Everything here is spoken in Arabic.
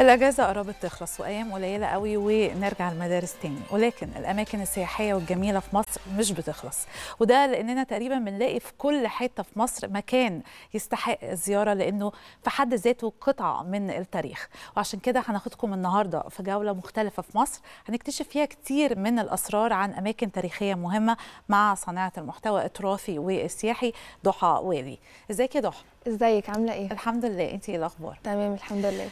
الأجازة قربت تخلص وأيام قليلة قوي ونرجع المدارس تاني ولكن الأماكن السياحية والجميلة في مصر مش بتخلص وده لأننا تقريبا بنلاقي في كل حتة في مصر مكان يستحق الزيارة لأنه في حد ذاته قطعة من التاريخ وعشان كده هناخدكم النهاردة في جولة مختلفة في مصر هنكتشف فيها كتير من الأسرار عن أماكن تاريخية مهمة مع صانعة المحتوى التراثي والسياحي ضحى والي ازيك يا ضحى ازيك عامله ايه الحمد لله انت ايه الاخبار تمام الحمد لله